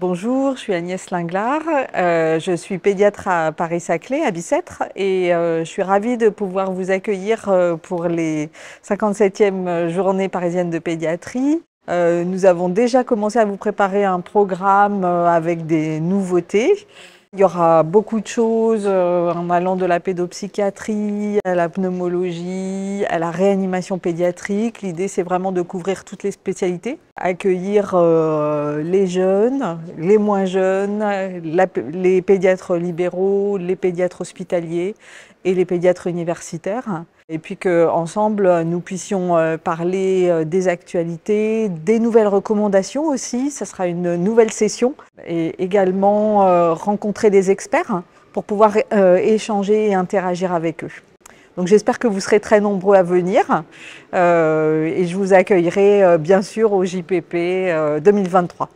Bonjour, je suis Agnès Linglard, euh, je suis pédiatre à Paris-Saclay, à Bicêtre, et euh, je suis ravie de pouvoir vous accueillir euh, pour les 57e journées parisiennes de pédiatrie. nous avons déjà commencé à vous préparer un programme avec des nouveautés. Il y aura beaucoup de choses euh, en allant de la pédopsychiatrie à la pneumologie, à la réanimation pédiatrique. L'idée, c'est vraiment de couvrir toutes les spécialités, accueillir euh, les jeunes, les moins jeunes, les pédiatres libéraux, les pédiatres hospitaliers et les pédiatres universitaires. Et puis qu'ensemble, nous puissions euh, parler des actualités, des nouvelles recommandations aussi. Ça sera une nouvelle session et également rencontrer des experts pour pouvoir euh, échanger et interagir avec eux. Donc j'espère que vous serez très nombreux à venir euh, et je vous accueillerai euh, bien sûr au JPP 2023.